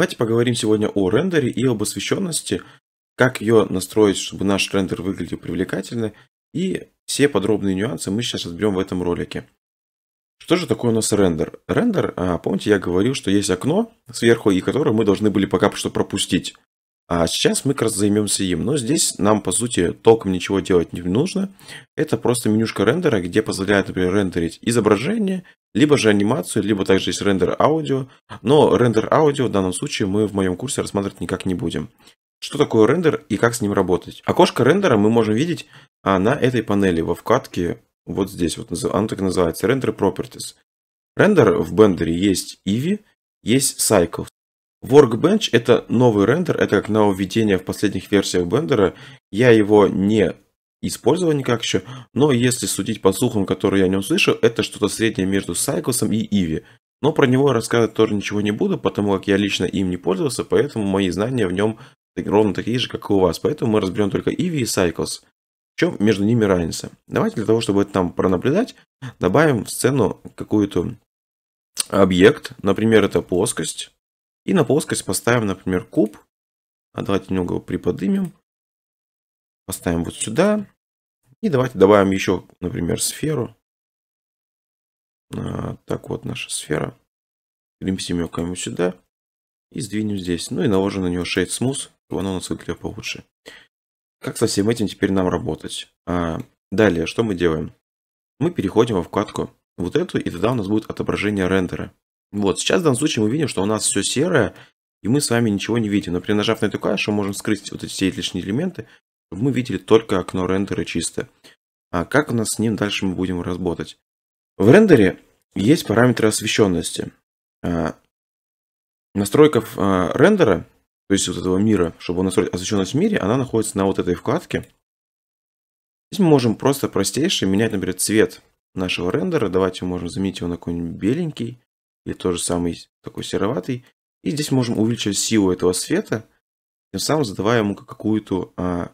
Давайте поговорим сегодня о рендере и об освещенности, как ее настроить, чтобы наш рендер выглядел привлекательно, и все подробные нюансы мы сейчас разберем в этом ролике. Что же такое у нас рендер? Рендер, а, помните, я говорил, что есть окно сверху, и которое мы должны были пока что пропустить. А сейчас мы как раз займемся им, но здесь нам по сути толком ничего делать не нужно. Это просто менюшка рендера, где позволяет, например, рендерить изображение, либо же анимацию, либо также есть рендер аудио. Но рендер аудио в данном случае мы в моем курсе рассматривать никак не будем. Что такое рендер и как с ним работать? Окошко рендера мы можем видеть а, на этой панели во вкладке вот здесь. Вот, оно так и называется, Render Properties. Рендер в Blender есть Eevee, есть Cycles. Workbench это новый рендер, это как нововведение в последних версиях Blender. Я его не использовал никак еще, но если судить по слухам, которые я о нем слышал, это что-то среднее между Cycles и Иви. Но про него рассказывать тоже ничего не буду, потому как я лично им не пользовался, поэтому мои знания в нем ровно такие же, как и у вас. Поэтому мы разберем только Иви и Cycles. В чем между ними разница? Давайте для того, чтобы это нам пронаблюдать, добавим в сцену какую-то объект. Например, это плоскость. И на плоскость поставим, например, куб. А давайте немного его приподнимем. Поставим вот сюда. И давайте добавим еще, например, сферу. А, так вот наша сфера. Переместим ее кому сюда. И сдвинем здесь. Ну и наложим на нее Shade Smooth, чтобы оно у нас выглядело получше. Как со всем этим теперь нам работать? А, далее, что мы делаем? Мы переходим во вкладку вот эту, и тогда у нас будет отображение рендера. Вот, сейчас в данном случае мы видим, что у нас все серое, и мы с вами ничего не видим. Например, нажав на эту клавишу, мы можем скрыть вот эти все лишние элементы, чтобы мы видели только окно рендера чисто. А как у нас с ним дальше мы будем работать? В рендере есть параметры освещенности. А, а, рендера, то есть вот этого мира, чтобы настроить освещенность в мире, она находится на вот этой вкладке. Здесь мы можем просто простейше менять, например, цвет нашего рендера. Давайте мы можем заменить его на какой-нибудь беленький или тоже самый такой сероватый. И здесь можем увеличивать силу этого света, тем самым задавая ему какую-то а,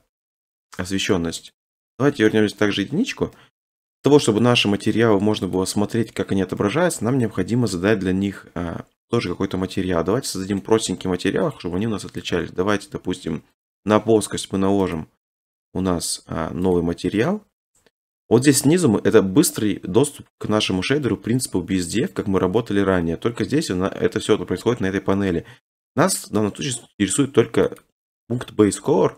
освещенность. Давайте вернемся также единичку. Для того, чтобы наши материалы можно было смотреть, как они отображаются, нам необходимо задать для них а, тоже какой-то материал. Давайте создадим простенький материал, чтобы они у нас отличались. Давайте, допустим, на плоскость мы наложим у нас а, новый материал. Вот здесь снизу мы это быстрый доступ к нашему шейдеру принципу BSDF, как мы работали ранее. Только здесь это все происходит на этой панели. Нас в данном случае интересует только пункт base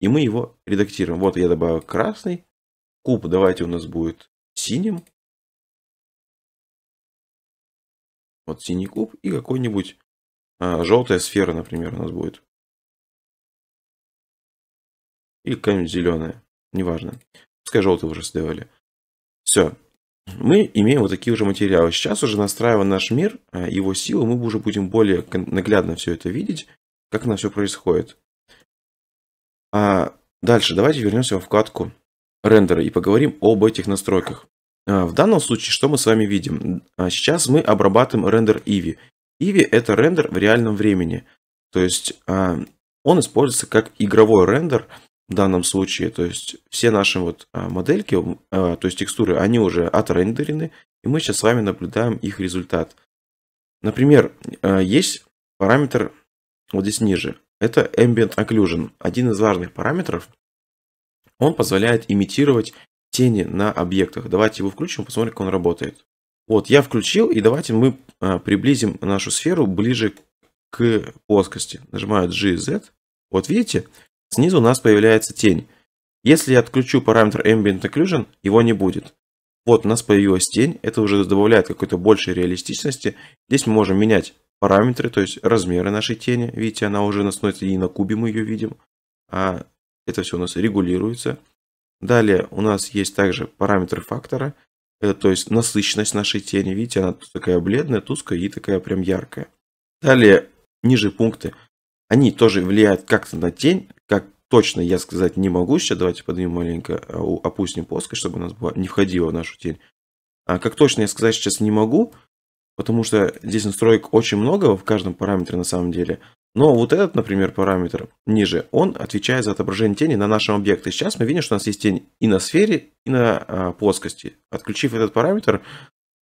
и мы его редактируем. Вот я добавил красный. Куб давайте у нас будет синим. Вот синий куб и какой-нибудь а, желтая сфера, например, у нас будет. Или какая-нибудь зеленая, неважно пускай желтым уже сделали. Все. Мы имеем вот такие уже материалы. Сейчас уже настраиваем наш мир, а, его силу, мы уже будем более наглядно все это видеть, как оно все происходит. А дальше давайте вернемся во вкладку рендера и поговорим об этих настройках. А, в данном случае что мы с вами видим? А, сейчас мы обрабатываем рендер Иви. Иви это рендер в реальном времени. То есть он используется как игровой рендер в данном случае. То есть все наши вот а, модельки, а, то есть текстуры, они уже отрендерены, и мы сейчас с вами наблюдаем их результат. Например, а, есть параметр вот здесь ниже. Это Ambient Occlusion, один из важных параметров. Он позволяет имитировать тени на объектах. Давайте его включим, посмотрим, как он работает. Вот, я включил, и давайте мы приблизим нашу сферу ближе к плоскости. Нажимаю G, Z. Вот видите, Снизу у нас появляется тень. Если я отключу параметр Ambient Occlusion, его не будет. Вот у нас появилась тень, это уже добавляет какой-то большей реалистичности. Здесь мы можем менять параметры, то есть размеры нашей тени. Видите, она уже у нас становится не на кубе, мы ее видим, а это все у нас регулируется. Далее у нас есть также параметры фактора, то есть насыщенность нашей тени. Видите, она тут такая бледная, туская и такая прям яркая. Далее, ниже пункты, они тоже влияют как-то на тень, точно я сказать не могу. Сейчас давайте поднимем маленько, э, опустим плоскость, чтобы у нас была, не входила в нашу тень. А как точно я сказать сейчас не могу, потому что здесь настроек очень много в каждом параметре на самом деле. Но вот этот, например, параметр ниже, он отвечает за отображение тени на нашем объекте. Сейчас мы видим, что у нас есть тень и на сфере, и на а, плоскости. Отключив этот параметр,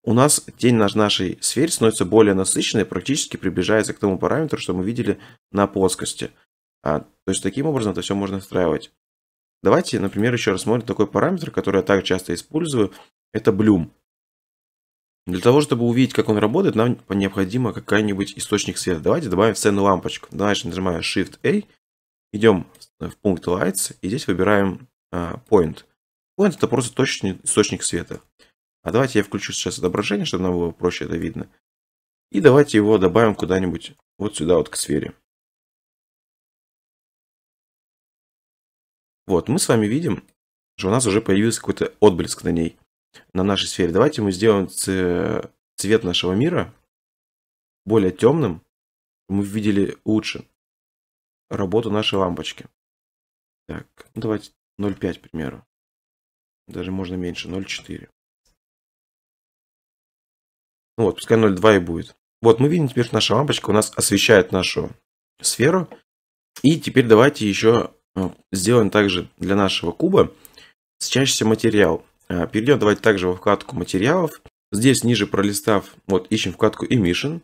у нас тень на нашей сфере становится более насыщенной, практически приближается к тому параметру, что мы видели на плоскости. А, то есть таким образом это все можно настраивать. Давайте, например, еще рассмотрим такой параметр, который я так часто использую. Это bloom. Для того, чтобы увидеть, как он работает, нам необходимо какой-нибудь источник света. Давайте добавим сцену лампочку. Дальше нажимаю Shift-A, идем в пункт Lights, и здесь выбираем а, Point. Point это просто точный источник света. А давайте я включу сейчас отображение, чтобы нам было проще это видно. И давайте его добавим куда-нибудь вот сюда вот к сфере. Вот, мы с вами видим, что у нас уже появился какой-то отблеск на ней, на нашей сфере. Давайте мы сделаем цвет нашего мира более темным, мы видели лучше работу нашей лампочки. Так, ну давайте 0,5, к примеру. Даже можно меньше, 0,4. Ну вот, пускай 0,2 и будет. Вот, мы видим теперь, что наша лампочка у нас освещает нашу сферу. И теперь давайте еще ну, сделаем также для нашего куба сочащийся материал. А, перейдем давайте также во вкладку материалов. Здесь ниже пролистав, вот ищем вкладку Emission.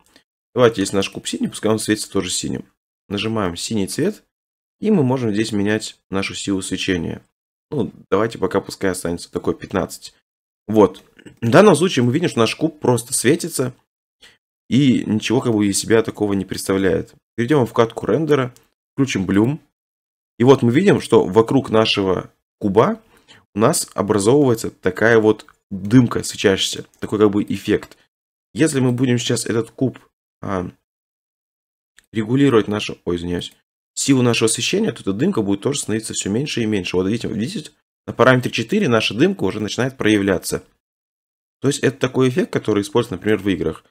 Давайте, если наш куб синий, пускай он светится тоже синим. Нажимаем синий цвет, и мы можем здесь менять нашу силу свечения. Ну, давайте пока пускай останется такой 15. Вот. В данном случае мы видим, что наш куб просто светится и ничего как бы из себя такого не представляет. Перейдем в вкладку рендера, включим Bloom. И вот мы видим, что вокруг нашего куба у нас образовывается такая вот дымка сочащаяся, такой как бы эффект. Если мы будем сейчас этот куб а, регулировать нашу, ой, извиняюсь, силу нашего освещения, то эта дымка будет тоже становиться все меньше и меньше. Вот видите, видите, на параметре 4 наша дымка уже начинает проявляться. То есть это такой эффект, который используется, например, в играх.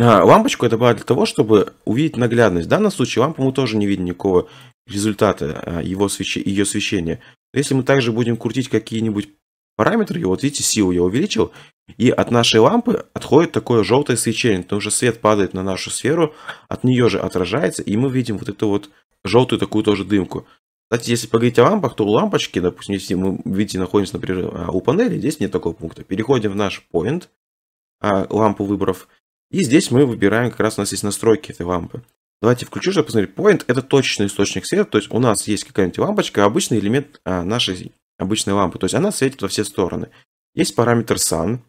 А, лампочку я добавил для того, чтобы увидеть наглядность. В данном случае лампа мы тоже не видим никакого результата а, его свечи, ее свечения. Если мы также будем крутить какие-нибудь параметры, вот видите, силу я увеличил, и от нашей лампы отходит такое желтое свечение, потому что свет падает на нашу сферу, от нее же отражается, и мы видим вот эту вот желтую такую тоже дымку. Кстати, если поговорить о лампах, то у лампочки, допустим, если мы, видите, находимся, например, а, у панели, здесь нет такого пункта. Переходим в наш point, лампу выбрав, и здесь мы выбираем, как раз у нас есть настройки этой лампы. Давайте включу, чтобы посмотреть. Point – это точечный источник света, то есть у нас есть какая-нибудь лампочка, обычный элемент а, нашей обычной лампы, то есть она светит во все стороны. Есть параметр Sun,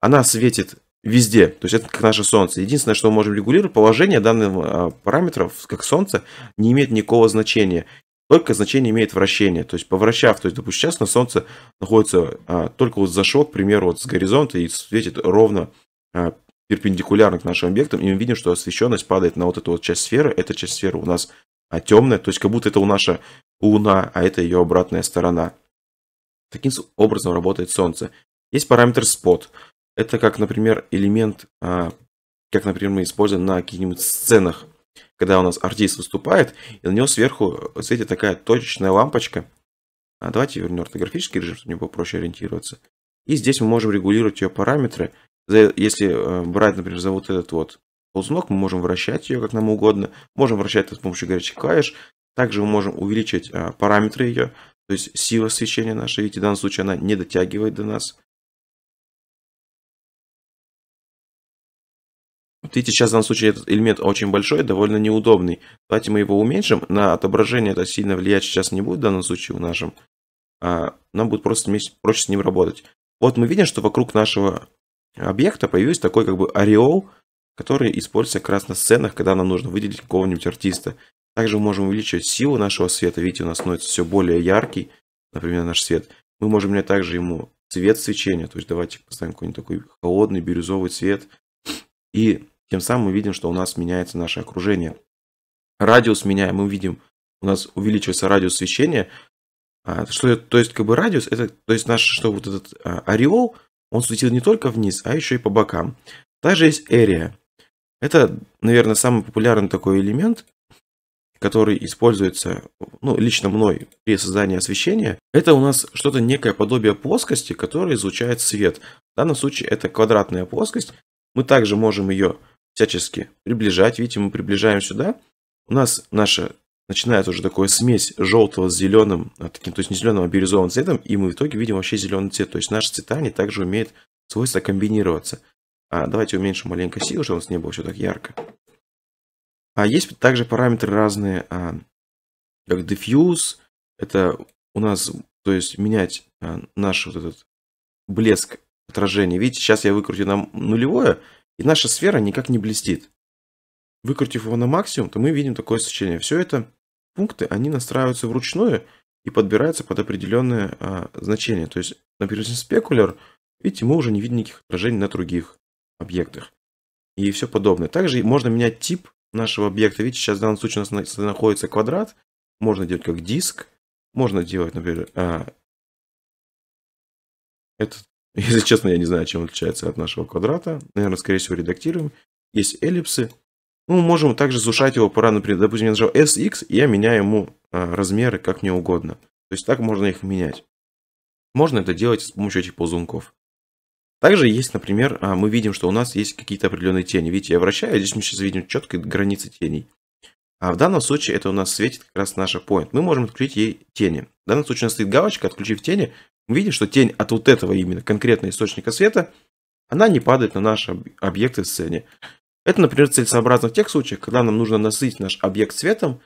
она светит везде, то есть это как наше солнце. Единственное, что мы можем регулировать, положение данных а, параметров, как солнце, не имеет никакого значения. Только значение имеет вращение, то есть повращав, то есть, допустим, сейчас на солнце находится а, только вот зашел, к примеру, вот с горизонта и светит ровно а, перпендикулярно к нашим объектам, и мы видим, что освещенность падает на вот эту вот часть сферы. Эта часть сферы у нас а темная, то есть как будто это у наша Луна, а это ее обратная сторона. Таким образом работает Солнце. Есть параметр spot. Это как, например, элемент, а, как, например, мы используем на каких-нибудь сценах, когда у нас артист выступает, и на него сверху светит такая точечная лампочка. А давайте вернем ортографический режим, чтобы мне было проще ориентироваться. И здесь мы можем регулировать ее параметры. Если э, брать, например, за вот этот вот ползунок, мы можем вращать ее как нам угодно. Можем вращать это с помощью горячих клавиш. Также мы можем увеличить э, параметры ее. То есть сила освещения нашей. видите, в данном случае она не дотягивает до нас. Вот видите, сейчас в данном случае этот элемент очень большой, довольно неудобный. Давайте мы его уменьшим. На отображение это сильно влиять сейчас не будет в данном случае в нашем. А, нам будет просто проще с ним работать. Вот мы видим, что вокруг нашего объекта появился такой как бы ореол, который используется как раз на сценах, когда нам нужно выделить какого-нибудь артиста. Также мы можем увеличивать силу нашего света. Видите, у нас становится все более яркий, например, наш свет. Мы можем менять также ему цвет свечения. То есть давайте поставим какой-нибудь такой холодный бирюзовый цвет. И тем самым мы видим, что у нас меняется наше окружение. Радиус меняем, мы видим, у нас увеличивается радиус свечения. А, что, то есть как бы радиус, это, то есть наш, что вот этот а, ореол, он светит не только вниз, а еще и по бокам. Также есть Area. Это, наверное, самый популярный такой элемент, который используется, ну, лично мной при создании освещения, это у нас что-то некое подобие плоскости, которая излучает свет. В данном случае это квадратная плоскость. Мы также можем ее всячески приближать. Видите, мы приближаем сюда. У нас наша начинается уже такой смесь желтого с зеленым, а, таким, то есть не зеленым, а бирюзовым цветом, и мы в итоге видим вообще зеленый цвет. То есть наши цвета, они также умеют свойства комбинироваться. А, давайте уменьшим маленько силу, чтобы у нас не было все так ярко. А есть также параметры разные, а, как diffuse, это у нас, то есть менять а, наш вот этот блеск отражения. Видите, сейчас я выкрутил на нулевое, и наша сфера никак не блестит. Выкрутив его на максимум, то мы видим такое сочетание. Все это пункты, они настраиваются вручную и подбираются под определенные а, значения. То есть, например, спекуляр, видите, мы уже не видим никаких отражений на других объектах. И все подобное. Также можно менять тип нашего объекта. Видите, сейчас в данном случае у нас находится квадрат. Можно делать как диск. Можно делать, например, а, этот, если честно, я не знаю, чем отличается от нашего квадрата. Наверное, скорее всего, редактируем. Есть эллипсы. Ну, мы можем также зашать его параметры. Допустим, я нажал SX, и я меняю ему а, размеры как мне угодно. То есть так можно их менять. Можно это делать с помощью этих ползунков. Также есть, например, а, мы видим, что у нас есть какие-то определенные тени. Видите, я вращаю, здесь мы сейчас видим четко границы теней. А в данном случае это у нас светит как раз наша point. Мы можем отключить ей тени. В данном случае у нас стоит галочка «Отключив тени». Мы видим, что тень от вот этого именно конкретного источника света, она не падает на наши объекты в сцене. Это, например, целесообразно в тех случаях, когда нам нужно насытить наш объект светом,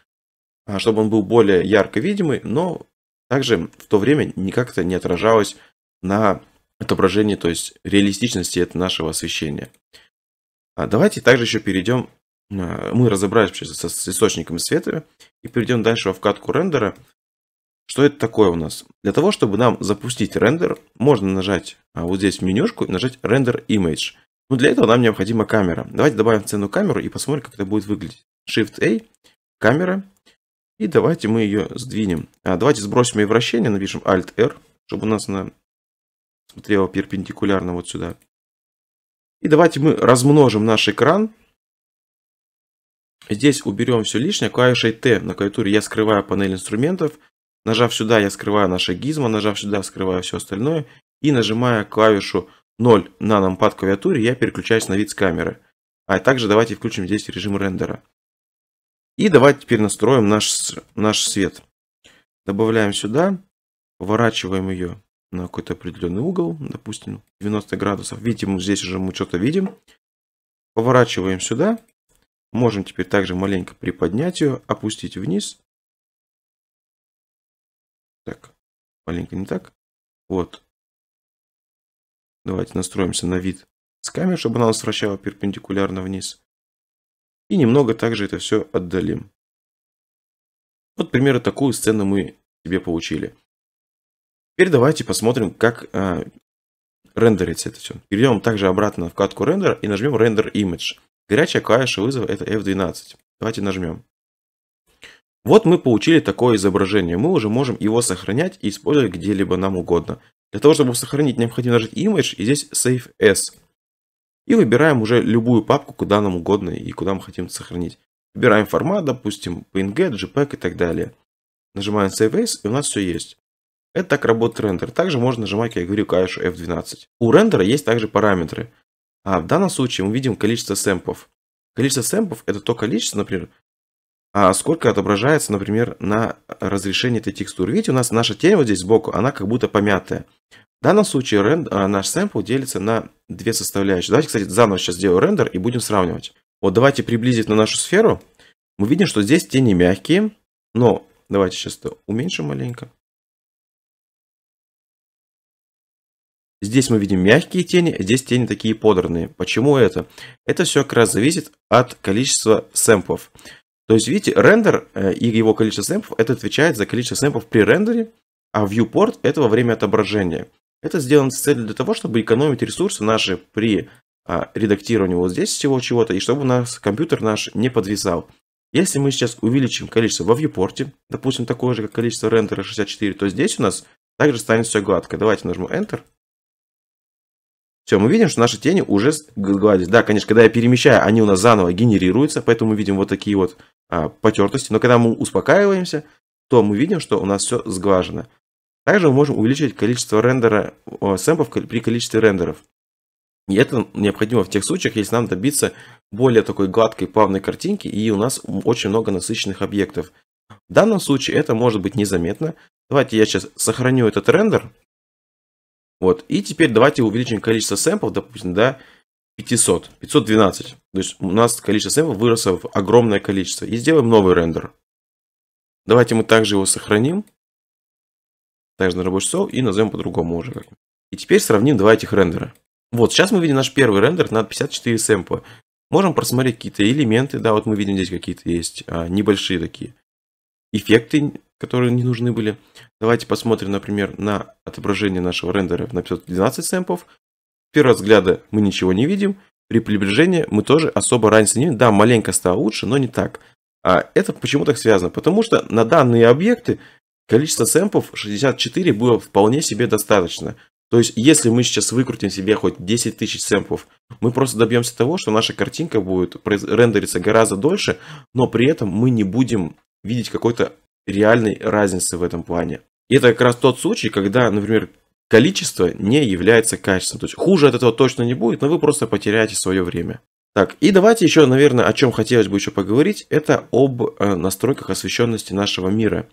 а, чтобы он был более ярко видимый, но также в то время никак это не отражалось на отображении, то есть реалистичности этого нашего освещения. А, давайте также еще перейдем, а, мы разобрались сейчас с источниками света, и перейдем дальше во вкатку рендера. Что это такое у нас? Для того, чтобы нам запустить рендер, можно нажать вот здесь менюшку и нажать Render Image – но ну, для этого нам необходима камера. Давайте добавим в цену камеру и посмотрим, как это будет выглядеть. Shift-A, камера. И давайте мы ее сдвинем. А, давайте сбросим ее вращение, напишем Alt-R, чтобы у нас она смотрела перпендикулярно вот сюда. И давайте мы размножим наш экран. Здесь уберем все лишнее. Клавишей T на клавиатуре я скрываю панель инструментов. Нажав сюда, я скрываю наше гизмо. Нажав сюда, скрываю все остальное. И нажимая клавишу 0 на NumPad клавиатуре я переключаюсь на вид с камеры. А также давайте включим здесь режим рендера. И давайте теперь настроим наш, наш свет. Добавляем сюда, поворачиваем ее на какой-то определенный угол, допустим 90 градусов. Видите, мы здесь уже мы что-то видим. Поворачиваем сюда. Можем теперь также маленько приподнять ее, опустить вниз. Так, маленько не так. Вот, Давайте настроимся на вид с камер, чтобы она нас вращала перпендикулярно вниз. И немного также это все отдалим. Вот, к примеру, такую сцену мы себе получили. Теперь давайте посмотрим, как а, рендерится это все. Перейдем также обратно в катку рендер и нажмем Render Image. Горячая клавиша вызова это F12. Давайте нажмем. Вот мы получили такое изображение, мы уже можем его сохранять и использовать где-либо нам угодно. Для того, чтобы сохранить, необходимо нажать Image и здесь Save S И выбираем уже любую папку, куда нам угодно и куда мы хотим сохранить. Выбираем формат, допустим, PNG, JPEG и так далее. Нажимаем Save S и у нас все есть. Это так работает рендер. Также можно нажимать, как я говорю, клавишу F12. У рендера есть также параметры. А в данном случае мы видим количество сэмпов. Количество сэмпов это то количество, например, а сколько отображается, например, на разрешении этой текстуры. Видите, у нас наша тень вот здесь сбоку, она как будто помятая. В данном случае ренд, а, наш сэмпл делится на две составляющие. Давайте, кстати, заново сейчас сделаю рендер и будем сравнивать. Вот давайте приблизить на нашу сферу. Мы видим, что здесь тени мягкие, но давайте сейчас это уменьшим маленько. Здесь мы видим мягкие тени, а здесь тени такие подранные. Почему это? Это все как раз зависит от количества сэмплов. То есть, видите, рендер э, и его количество сэмпов, это отвечает за количество сэмпов при рендере, а viewport это во время отображения. Это сделано с целью для того, чтобы экономить ресурсы наши при а, редактировании вот здесь всего чего-то, и чтобы у нас компьютер наш не подвисал. Если мы сейчас увеличим количество во viewport, допустим, такое же, как количество рендера 64, то здесь у нас также станет все гладко. Давайте нажму Enter. Все, мы видим, что наши тени уже гладились. Да, конечно, когда я перемещаю, они у нас заново генерируются, поэтому мы видим вот такие вот а, потертости. Но когда мы успокаиваемся, то мы видим, что у нас все сглажено. Также мы можем увеличить количество рендера о, сэмпов при количестве рендеров. И это необходимо в тех случаях, если нам добиться более такой гладкой, плавной картинки, и у нас очень много насыщенных объектов. В данном случае это может быть незаметно. Давайте я сейчас сохраню этот рендер, вот. И теперь давайте увеличим количество сэмпов, допустим, до 500. 512. То есть у нас количество сэмпов выросло в огромное количество. И сделаем новый рендер. Давайте мы также его сохраним. Также на рабочий стол и назовем по-другому уже. и теперь сравним два этих рендера. Вот, сейчас мы видим наш первый рендер на 54 сэмпа. Можем просмотреть какие-то элементы, да, вот мы видим здесь какие-то есть, а, небольшие такие. Эффекты которые не нужны были. Давайте посмотрим, например, на отображение нашего рендера на 512 сэмпов. С первого взгляда мы ничего не видим. При приближении мы тоже особо разницы не видим. Да, маленько стало лучше, но не так. А это почему так связано? Потому что на данные объекты количество сэмпов 64 было вполне себе достаточно. То есть, если мы сейчас выкрутим себе хоть 10 тысяч сэмпов, мы просто добьемся того, что наша картинка будет рендериться гораздо дольше, но при этом мы не будем видеть какой-то реальной разницы в этом плане. И это как раз тот случай, когда, например, количество не является качеством. То есть хуже от этого точно не будет, но вы просто потеряете свое время. Так, и давайте еще, наверное, о чем хотелось бы еще поговорить, это об э, настройках освещенности нашего мира.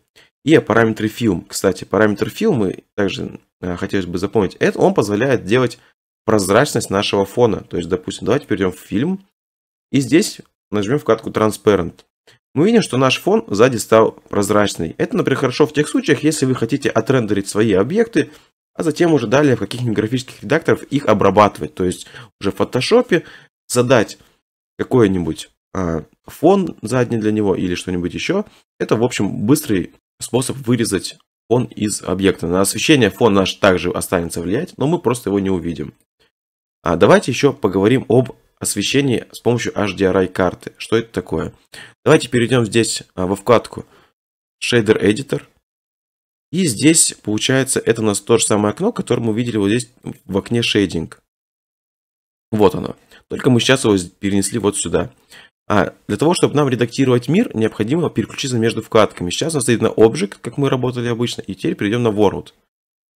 И о параметре фильм. Кстати, параметр фильмы, также э, хотелось бы запомнить, это он позволяет делать прозрачность нашего фона. То есть, допустим, давайте перейдем в фильм, и здесь нажмем вкладку Transparent. Мы видим, что наш фон сзади стал прозрачный. Это, например, хорошо в тех случаях, если вы хотите отрендерить свои объекты, а затем уже далее в каких-нибудь графических редакторах их обрабатывать. То есть уже в фотошопе задать какой-нибудь а, фон задний для него или что-нибудь еще. Это, в общем, быстрый способ вырезать фон из объекта. На освещение фон наш также останется влиять, но мы просто его не увидим. А давайте еще поговорим об освещении с помощью HDRI карты. Что это такое? Давайте перейдем здесь а, во вкладку Shader Editor. И здесь, получается, это у нас то же самое окно, которое мы видели вот здесь в окне шейдинг. Вот оно. Только мы сейчас его перенесли вот сюда. А для того, чтобы нам редактировать мир, необходимо переключиться между вкладками. Сейчас у нас стоит на Object, как мы работали обычно, и теперь перейдем на World.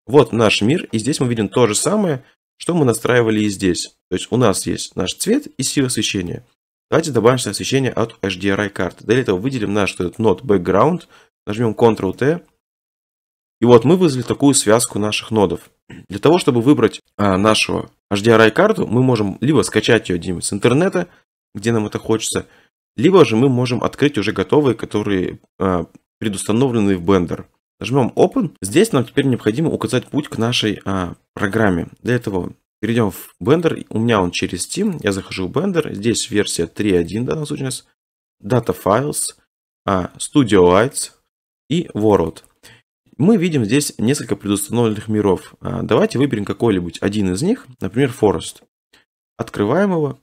Вот наш мир, и здесь мы видим то же самое, что мы настраивали и здесь. То есть у нас есть наш цвет и сила освещения. Давайте добавим сюда освещение от HDRI карты. Для этого выделим наш этот нод background, нажмем Ctrl-T. И вот мы вызвали такую связку наших нодов. Для того, чтобы выбрать а, нашу HDRI карту, мы можем либо скачать ее где с интернета, где нам это хочется, либо же мы можем открыть уже готовые, которые а, предустановлены в Blender. Нажмем Open. Здесь нам теперь необходимо указать путь к нашей а, программе. Для этого перейдем в Blender. У меня он через Steam. Я захожу в Blender. Здесь версия 3.1 в данном случае у нас. Data Files, а, Studio Lights и World. Мы видим здесь несколько предустановленных миров. А, давайте выберем какой либо один из них. Например, Forest. Открываем его.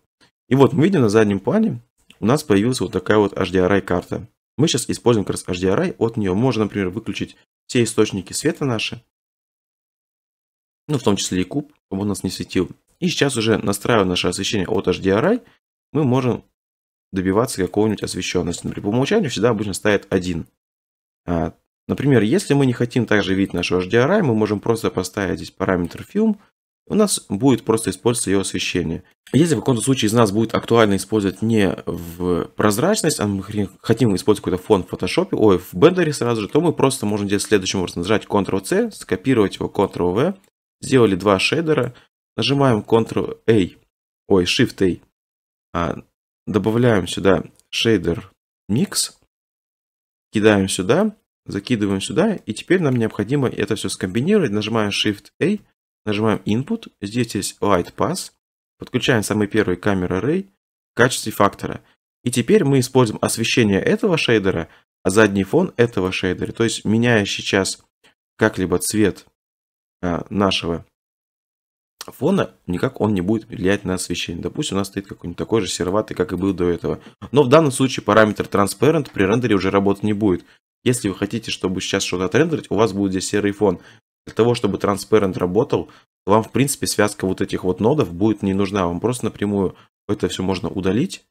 И вот мы видим на заднем плане у нас появилась вот такая вот HDRI карта. Мы сейчас используем как раз HDRI, от нее можно, например, выключить все источники света наши, ну, в том числе и куб, чтобы он нас не светил. И сейчас уже настраивая наше освещение от HDRI, мы можем добиваться какого-нибудь освещенности. Например, по умолчанию всегда обычно ставят 1. А, например, если мы не хотим также видеть нашу HDRI, мы можем просто поставить здесь параметр фильм у нас будет просто использоваться ее освещение. Если в каком-то случае из нас будет актуально использовать не в прозрачность, а мы хотим использовать какой-то фон в Photoshop, ой, в Blender сразу же, то мы просто можем делать следующим образом. Нажать Ctrl-C, скопировать его Ctrl-V, сделали два шейдера, нажимаем Ctrl-A, ой, Shift-A, а, добавляем сюда шейдер Mix, кидаем сюда, закидываем сюда, и теперь нам необходимо это все скомбинировать, нажимаем Shift-A, Нажимаем Input, здесь есть Light Pass, подключаем самый первый камера ray в качестве фактора. И теперь мы используем освещение этого шейдера, а задний фон этого шейдера. То есть меняя сейчас как-либо цвет а, нашего фона, никак он не будет влиять на освещение. Допустим, у нас стоит какой-нибудь такой же сероватый, как и был до этого. Но в данном случае параметр Transparent при рендере уже работать не будет. Если вы хотите, чтобы сейчас что-то отрендерить, у вас будет здесь серый фон. Для того, чтобы Transparent работал, вам, в принципе, связка вот этих вот нодов будет не нужна. Вам просто напрямую это все можно удалить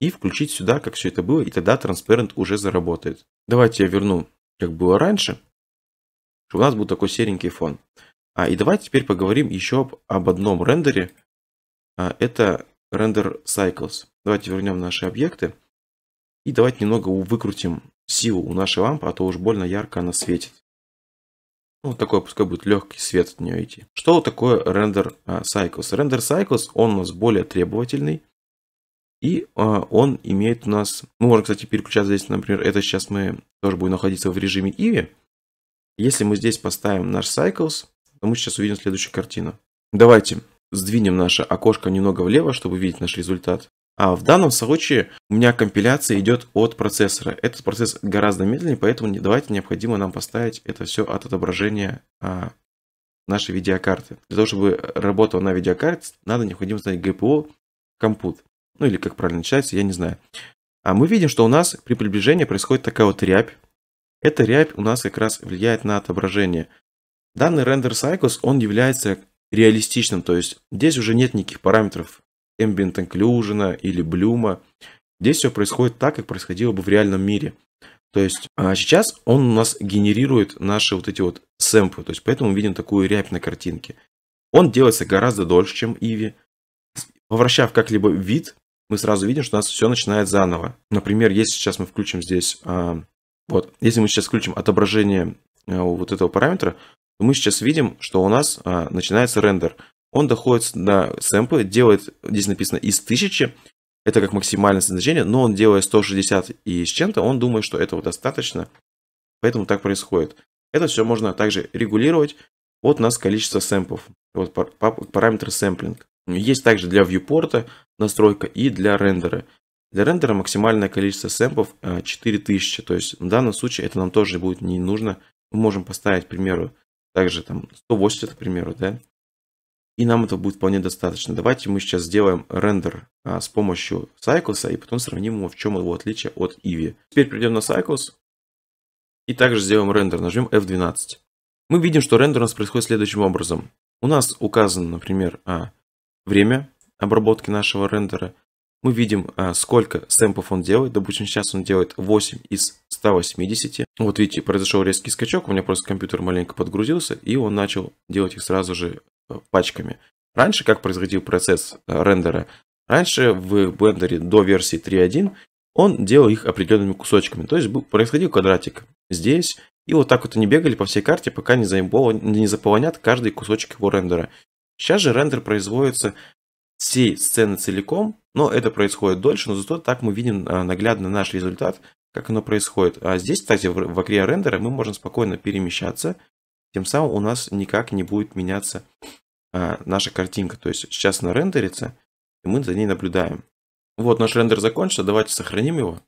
и включить сюда, как все это было, и тогда Transparent уже заработает. Давайте я верну, как было раньше, чтобы у нас был такой серенький фон. А, и давайте теперь поговорим еще об, об одном рендере. А, это Render cycles. Давайте вернем наши объекты. И давайте немного выкрутим силу у нашей лампы, а то уж больно ярко она светит. Ну, вот такой пускай будет легкий свет от нее идти. Что такое Render а, Cycles? Render Cycles, он у нас более требовательный. И а, он имеет у нас... Ну, можно, кстати, переключаться здесь, например, это сейчас мы тоже будем находиться в режиме Иви. Если мы здесь поставим наш Cycles, то мы сейчас увидим следующую картину. Давайте сдвинем наше окошко немного влево, чтобы видеть наш результат. А в данном случае у меня компиляция идет от процессора. Этот процесс гораздо медленнее, поэтому давайте необходимо нам поставить это все от отображения а, нашей видеокарты. Для того, чтобы работала на видеокарте, надо необходимо ставить GPO Compute, Ну или как правильно читается, я не знаю. А мы видим, что у нас при приближении происходит такая вот рябь. Эта рябь у нас как раз влияет на отображение. Данный рендер cycles, он является реалистичным, то есть здесь уже нет никаких параметров Ambient Inclusion или Блюма. Здесь все происходит так, как происходило бы в реальном мире. То есть а сейчас он у нас генерирует наши вот эти вот сэмплы, то есть поэтому мы видим такую рябь на картинке. Он делается гораздо дольше, чем Иви. Повращав как-либо вид, мы сразу видим, что у нас все начинает заново. Например, если сейчас мы включим здесь, а, вот, если мы сейчас включим отображение а, вот этого параметра, то мы сейчас видим, что у нас а, начинается рендер он доходит на сэмплы, делает, здесь написано из 1000, это как максимальное значение, но он делая 160 и с чем-то, он думает, что этого достаточно, поэтому так происходит. Это все можно также регулировать от нас количество сэмплов, вот параметр сэмплинг. Есть также для вьюпорта настройка и для рендера. Для рендера максимальное количество сэмплов 4000, а, то есть в данном случае это нам тоже будет не нужно. Мы можем поставить, к примеру, также там 180, к примеру, да, и нам этого будет вполне достаточно. Давайте мы сейчас сделаем рендер а, с помощью Cycles, и потом сравним его, в чем его отличие от Eevee. Теперь перейдем на Cycles, и также сделаем рендер, нажмем F12. Мы видим, что рендер у нас происходит следующим образом. У нас указано, например, а, время обработки нашего рендера. Мы видим, а, сколько сэмпов он делает. Допустим, сейчас он делает 8 из 180. Вот видите, произошел резкий скачок, у меня просто компьютер маленько подгрузился, и он начал делать их сразу же Э, пачками. Раньше, как происходил процесс э, рендера, раньше в Blender до версии 3.1 он делал их определенными кусочками, то есть происходил квадратик здесь, и вот так вот они бегали по всей карте, пока не, заимбол... не заполонят каждый кусочек его рендера. Сейчас же рендер производится всей сцены целиком, но это происходит дольше, но зато так мы видим э, наглядно наш результат, как оно происходит. А здесь, кстати, в, в окре рендера мы можем спокойно перемещаться тем самым у нас никак не будет меняться а, наша картинка. То есть сейчас она рендерится, и мы за ней наблюдаем. Вот наш рендер закончился, давайте сохраним его.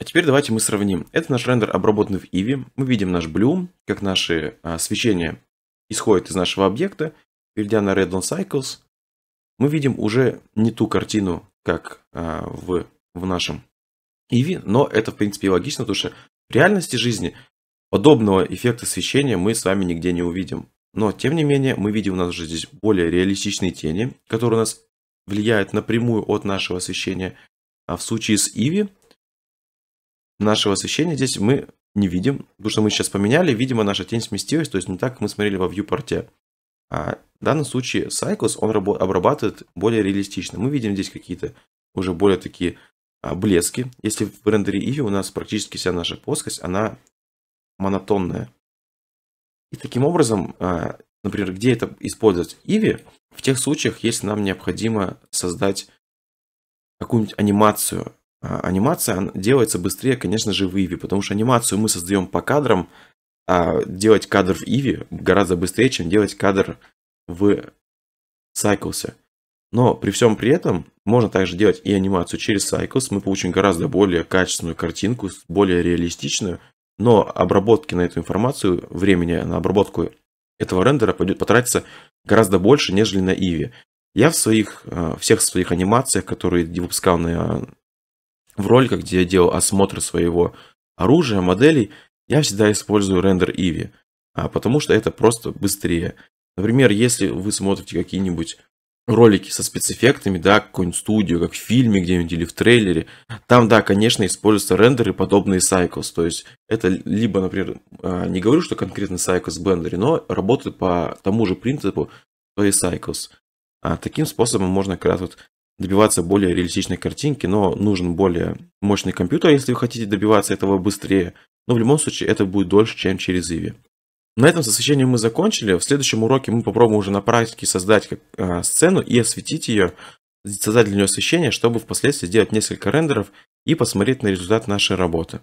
А теперь давайте мы сравним. Это наш рендер, обработанный в Иви. Мы видим наш Bloom, как наше а, свечение исходит из нашего объекта. Перейдя на Redland Cycles, мы видим уже не ту картину, как а, в, в нашем Иви, но это, в принципе, логично, потому что в реальности жизни Подобного эффекта освещения мы с вами нигде не увидим. Но, тем не менее, мы видим у нас же здесь более реалистичные тени, которые у нас влияют напрямую от нашего освещения. А в случае с Иви, нашего освещения здесь мы не видим, потому что мы сейчас поменяли, видимо, наша тень сместилась, то есть не так, как мы смотрели во viewport. А в данном случае Cycles, он обрабатывает более реалистично. Мы видим здесь какие-то уже более такие а, блески. Если в рендере Иви у нас практически вся наша плоскость, она монотонная. И таким образом, а, например, где это использовать? Иви в тех случаях, если нам необходимо создать какую-нибудь анимацию. А, анимация делается быстрее, конечно же, в Иви, потому что анимацию мы создаем по кадрам, а делать кадр в Иви гораздо быстрее, чем делать кадр в Cycles. Но при всем при этом можно также делать и анимацию через Cycles. Мы получим гораздо более качественную картинку, более реалистичную, но обработки на эту информацию, времени на обработку этого рендера пойдет, потратится гораздо больше, нежели на Иви. Я в своих, э, всех своих анимациях, которые выпускал на, в роликах, где я делал осмотр своего оружия, моделей, я всегда использую рендер Иви, а, потому что это просто быстрее. Например, если вы смотрите какие-нибудь ролики со спецэффектами, да, какую-нибудь студию, как в фильме где-нибудь или в трейлере, там, да, конечно, используются рендеры, подобные Cycles, то есть это либо, например, а, не говорю, что конкретно Cycles в Blender, но работают по тому же принципу, что и Cycles. А таким способом можно как раз вот добиваться более реалистичной картинки, но нужен более мощный компьютер, если вы хотите добиваться этого быстрее. Но в любом случае это будет дольше, чем через Иви. На этом с освещением мы закончили. В следующем уроке мы попробуем уже на практике создать а, сцену и осветить ее, создать для нее освещение, чтобы впоследствии сделать несколько рендеров и посмотреть на результат нашей работы.